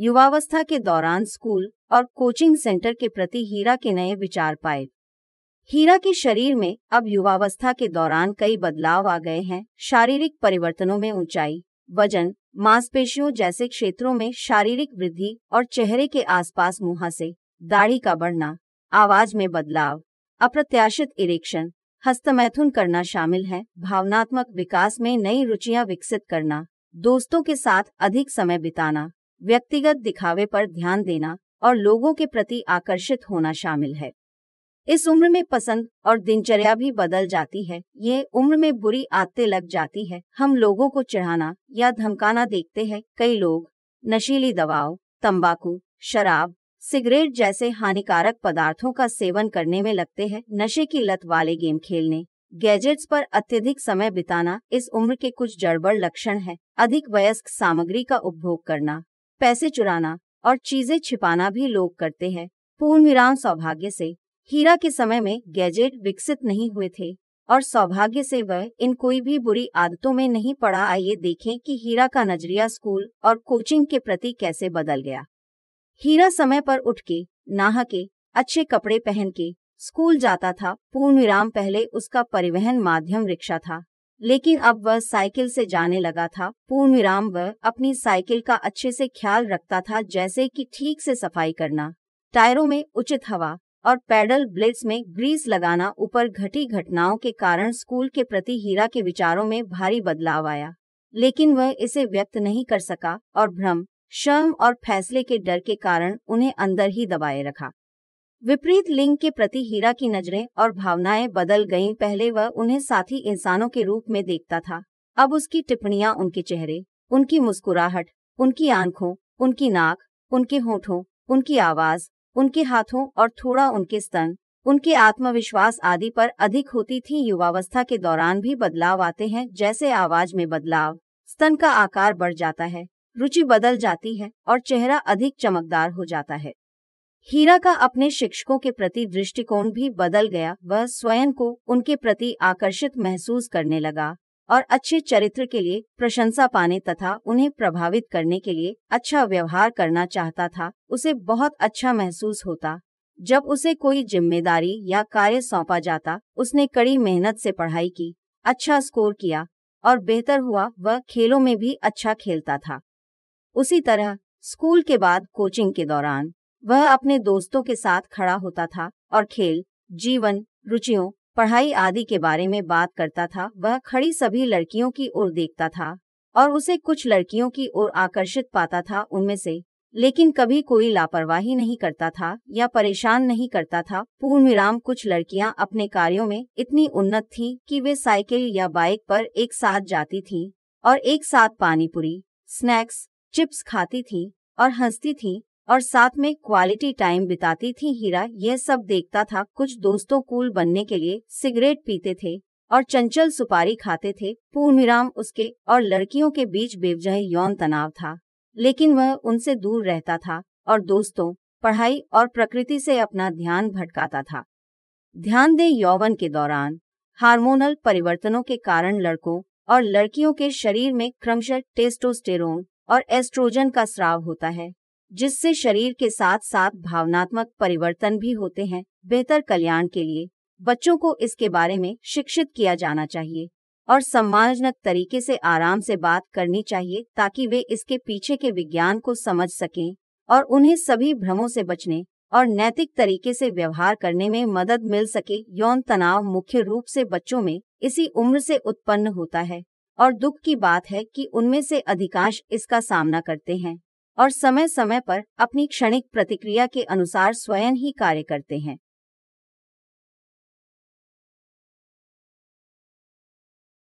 युवावस्था के दौरान स्कूल और कोचिंग सेंटर के प्रति हीरा के नए विचार पाए हीरा के शरीर में अब युवावस्था के दौरान कई बदलाव आ गए हैं शारीरिक परिवर्तनों में ऊंचाई वजन मांसपेशियों जैसे क्षेत्रों में शारीरिक वृद्धि और चेहरे के आसपास मुहा दाढ़ी का बढ़ना आवाज में बदलाव अप्रत्याशित इरेक्शन हस्तमैथुन करना शामिल है भावनात्मक विकास में नई रुचियां विकसित करना दोस्तों के साथ अधिक समय बिताना व्यक्तिगत दिखावे पर ध्यान देना और लोगों के प्रति आकर्षित होना शामिल है इस उम्र में पसंद और दिनचर्या भी बदल जाती है ये उम्र में बुरी आदतें लग जाती है हम लोगों को चढ़ाना या धमकाना देखते हैं कई लोग नशीली दवाओं तंबाकू शराब सिगरेट जैसे हानिकारक पदार्थों का सेवन करने में लगते हैं नशे की लत वाले गेम खेलने गैजेट्स पर अत्यधिक समय बिताना इस उम्र के कुछ जड़बड़ लक्षण है अधिक वयस्क सामग्री का उपभोग करना पैसे चुराना और चीजें छिपाना भी लोग करते हैं पूर्ण विराम सौभाग्य से हीरा के समय में गैजेट विकसित नहीं हुए थे और सौभाग्य से वह इन कोई भी बुरी आदतों में नहीं पड़ा आइए देखें कि हीरा का नजरिया स्कूल और कोचिंग के प्रति कैसे बदल गया हीरा समय पर उठ के नाह के अच्छे कपड़े पहन के स्कूल जाता था पूर्ण विराम पहले उसका परिवहन माध्यम रिक्शा था लेकिन अब वह साइकिल से जाने लगा था पूर्ण विराम वह अपनी साइकिल का अच्छे से ख्याल रखता था जैसे कि ठीक से सफाई करना टायरों में उचित हवा और पैडल ब्लेड्स में ग्रीस लगाना ऊपर घटी घटनाओं के कारण स्कूल के प्रति हीरा के विचारों में भारी बदलाव आया लेकिन वह इसे व्यक्त नहीं कर सका और भ्रम शर्म और फैसले के डर के कारण उन्हें अंदर ही दबाए रखा विपरीत लिंग के प्रति हीरा की नजरें और भावनाएं बदल गईं पहले वह उन्हें साथी इंसानों के रूप में देखता था अब उसकी टिप्पणियां उनके चेहरे उनकी मुस्कुराहट उनकी आंखों उनकी नाक उनके होठों उनकी आवाज उनके हाथों और थोड़ा उनके स्तन उनके आत्मविश्वास आदि पर अधिक होती थी युवावस्था के दौरान भी बदलाव आते हैं जैसे आवाज में बदलाव स्तन का आकार बढ़ जाता है रुचि बदल जाती है और चेहरा अधिक चमकदार हो जाता है हीरा का अपने शिक्षकों के प्रति दृष्टिकोण भी बदल गया वह स्वयं को उनके प्रति आकर्षित महसूस करने लगा और अच्छे चरित्र के लिए प्रशंसा पाने तथा उन्हें प्रभावित करने के लिए अच्छा व्यवहार करना चाहता था उसे बहुत अच्छा महसूस होता जब उसे कोई जिम्मेदारी या कार्य सौंपा जाता उसने कड़ी मेहनत से पढ़ाई की अच्छा स्कोर किया और बेहतर हुआ वह खेलों में भी अच्छा खेलता था उसी तरह स्कूल के बाद कोचिंग के दौरान वह अपने दोस्तों के साथ खड़ा होता था और खेल जीवन रुचियों पढ़ाई आदि के बारे में बात करता था वह खड़ी सभी लड़कियों की ओर देखता था और उसे कुछ लड़कियों की ओर आकर्षित पाता था उनमें से लेकिन कभी कोई लापरवाही नहीं करता था या परेशान नहीं करता था पूर्णविराम कुछ लड़कियां अपने कार्यों में इतनी उन्नत थीं कि वे साइकिल या बाइक पर एक साथ जाती थीं और एक साथ पानीपुरी स्नैक्स चिप्स खाती थीं और हंसती थीं और साथ में क्वालिटी टाइम बिताती थी हीरा यह सब देखता था कुछ दोस्तों कूल बनने के लिए सिगरेट पीते थे और चंचल सुपारी खाते थे पूर्णविराम उसके और लड़कियों के बीच बेवजह यौन तनाव था लेकिन वह उनसे दूर रहता था और दोस्तों पढ़ाई और प्रकृति से अपना ध्यान भटकाता था ध्यान दें यौवन के दौरान हार्मोनल परिवर्तनों के कारण लड़कों और लड़कियों के शरीर में क्रमशः टेस्टोस्टेरोन और एस्ट्रोजन का स्राव होता है जिससे शरीर के साथ साथ भावनात्मक परिवर्तन भी होते हैं बेहतर कल्याण के लिए बच्चों को इसके बारे में शिक्षित किया जाना चाहिए और सम्मानजनक तरीके से आराम से बात करनी चाहिए ताकि वे इसके पीछे के विज्ञान को समझ सकें और उन्हें सभी भ्रमों से बचने और नैतिक तरीके से व्यवहार करने में मदद मिल सके यौन तनाव मुख्य रूप से बच्चों में इसी उम्र से उत्पन्न होता है और दुख की बात है कि उनमें से अधिकांश इसका सामना करते हैं और समय समय पर अपनी क्षणिक प्रतिक्रिया के अनुसार स्वयं ही कार्य करते हैं